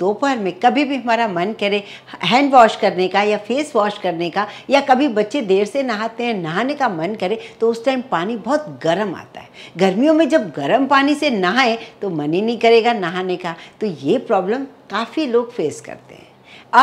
दोपहर में कभी भी हमारा मन करे हैंड वॉश करने का या फेस वॉश करने का या कभी बच्चे देर से नहाते हैं नहाने का मन करे तो उस टाइम पानी बहुत गर्म आता है गर्मियों में जब गर्म पानी से नहाए तो मन ही नहीं करेगा नहाने का तो ये प्रॉब्लम काफ़ी लोग फेस करते हैं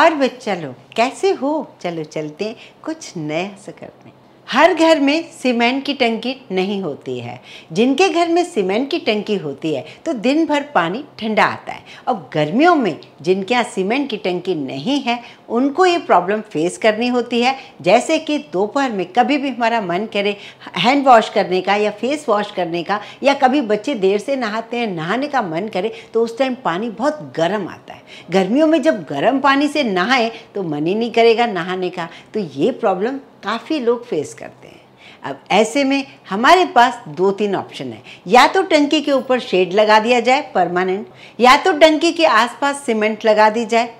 और बच्चा लोग कैसे हो चलो चलते हैं कुछ नया से करते हैं हर घर में सीमेंट की टंकी नहीं होती है जिनके घर में सीमेंट की टंकी होती है तो दिन भर पानी ठंडा आता है अब गर्मियों में जिनके यहाँ सीमेंट की टंकी नहीं है उनको ये प्रॉब्लम फेस करनी होती है जैसे कि दोपहर में कभी भी हमारा मन करे हैंड वॉश करने का या फेस वॉश करने का या कभी बच्चे देर से नहाते हैं नहाने का मन करे तो उस टाइम पानी बहुत गर्म आता है गर्मियों में जब गर्म पानी से नहाएं तो मन ही नहीं करेगा नहाने का तो ये प्रॉब्लम काफ़ी लोग फेस करते हैं अब ऐसे में हमारे पास दो तीन ऑप्शन है या तो टंकी के ऊपर शेड लगा दिया जाए परमानेंट या तो टंकी के आसपास सीमेंट लगा दी जाए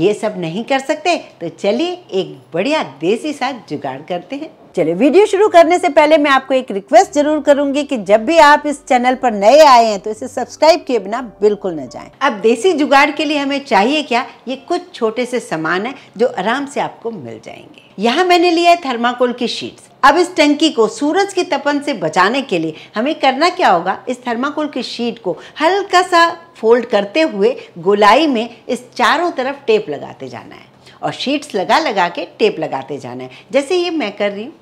ये सब नहीं कर सकते तो चलिए एक बढ़िया देसी सा जुगाड़ करते हैं चलिए वीडियो शुरू करने से पहले मैं आपको एक रिक्वेस्ट जरूर करूंगी कि जब भी आप इस चैनल पर नए आए हैं तो इसे सब्सक्राइब किए बिना बिल्कुल न जाएं। अब देसी जुगाड़ के लिए हमें चाहिए क्या ये कुछ छोटे से सामान है जो आराम से आपको मिल जाएंगे यहाँ मैंने लिया है थर्माकोल की शीट्स अब इस टंकी को सूरज की तपन से बचाने के लिए हमें करना क्या होगा इस थर्माकोल की शीट को हल्का सा फोल्ड करते हुए गोलाई में इस चारों तरफ टेप लगाते जाना है और शीट्स लगा लगा के टेप लगाते जाना है जैसे ये मैं कर रही हूँ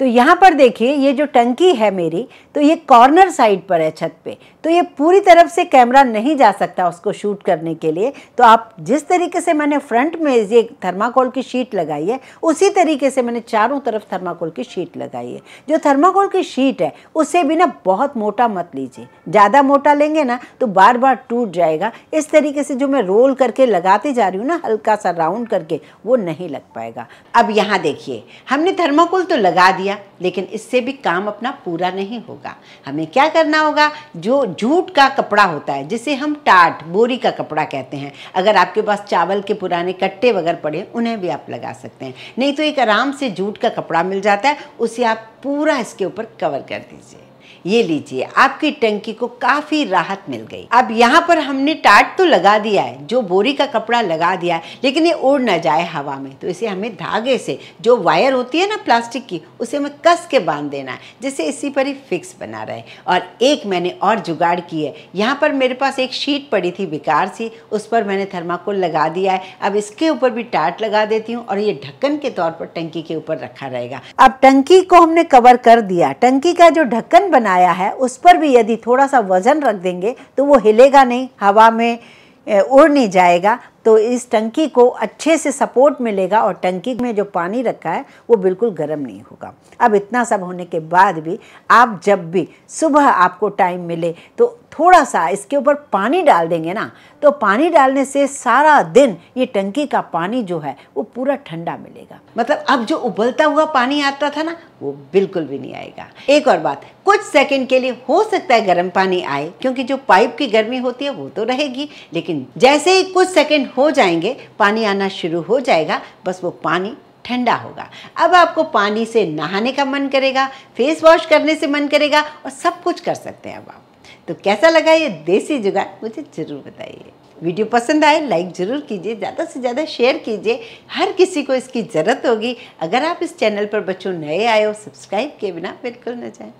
तो यहाँ पर देखिए ये जो टंकी है मेरी तो ये कॉर्नर साइड पर है छत पे तो ये पूरी तरफ से कैमरा नहीं जा सकता उसको शूट करने के लिए तो आप जिस तरीके से मैंने फ्रंट में ये थर्माकोल की शीट लगाई है उसी तरीके से मैंने चारों तरफ थर्माकोल की शीट लगाई है जो थर्माकोल की शीट है उसे भी ना बहुत मोटा मत लीजिए ज़्यादा मोटा लेंगे ना तो बार बार टूट जाएगा इस तरीके से जो मैं रोल करके लगाती जा रही हूँ ना हल्का सा राउंड करके वो नहीं लग पाएगा अब यहाँ देखिए हमने थर्माकोल तो लगा दिया लेकिन इससे भी काम अपना पूरा नहीं होगा हमें क्या करना होगा जो जूट का कपड़ा होता है जिसे हम टाट बोरी का कपड़ा कहते हैं अगर आपके पास चावल के पुराने कट्टे वगैरह पड़े उन्हें भी आप लगा सकते हैं नहीं तो एक आराम से जूट का कपड़ा मिल जाता है उसे आप पूरा इसके ऊपर कवर कर दीजिए ये लीजिए आपकी टंकी को काफ़ी राहत मिल गई अब यहाँ पर हमने टाट तो लगा दिया है जो बोरी का कपड़ा लगा दिया है लेकिन ये उड़ ना जाए हवा में तो इसे हमें धागे से जो वायर होती है ना प्लास्टिक की उसे हमें कस के बांध देना है जिससे इसी पर ही फिक्स बना रहे और एक मैंने और जुगाड़ की है यहाँ पर मेरे पास एक शीट पड़ी थी बेकार सी उस पर मैंने थर्माकोल लगा दिया है अब इसके ऊपर भी टाट लगा देती हूँ और ये ढक्कन के तौर पर टंकी के ऊपर रखा रहेगा अब टंकी को हमने कवर कर दिया टंकी का जो ढक्कन बनाया है उस पर भी यदि थोड़ा सा वज़न रख देंगे तो वो हिलेगा नहीं हवा में उड़ नहीं जाएगा तो इस टंकी को अच्छे से सपोर्ट मिलेगा और टंकी में जो पानी रखा है वो बिल्कुल गर्म नहीं होगा अब इतना सब होने के बाद भी आप जब भी सुबह आपको टाइम मिले तो थोड़ा सा इसके ऊपर पानी डाल देंगे ना तो पानी डालने से सारा दिन ये टंकी का पानी जो है वो पूरा ठंडा मिलेगा मतलब अब जो उबलता हुआ पानी आता था ना वो बिल्कुल भी नहीं आएगा एक और बात कुछ सेकंड के लिए हो सकता है गर्म पानी आए क्योंकि जो पाइप की गर्मी होती है वो तो रहेगी लेकिन जैसे ही कुछ सेकंड हो जाएंगे पानी आना शुरू हो जाएगा बस वो पानी ठंडा होगा अब आपको पानी से नहाने का मन करेगा फेस वॉश करने से मन करेगा और सब कुछ कर सकते हैं अब आप तो कैसा लगा ये देसी जुगाड़ मुझे ज़रूर बताइए वीडियो पसंद आए लाइक ज़रूर कीजिए ज़्यादा से ज़्यादा शेयर कीजिए हर किसी को इसकी ज़रूरत होगी अगर आप इस चैनल पर बच्चों नए आए हो सब्सक्राइब किए बिना बिल्कुल न जाए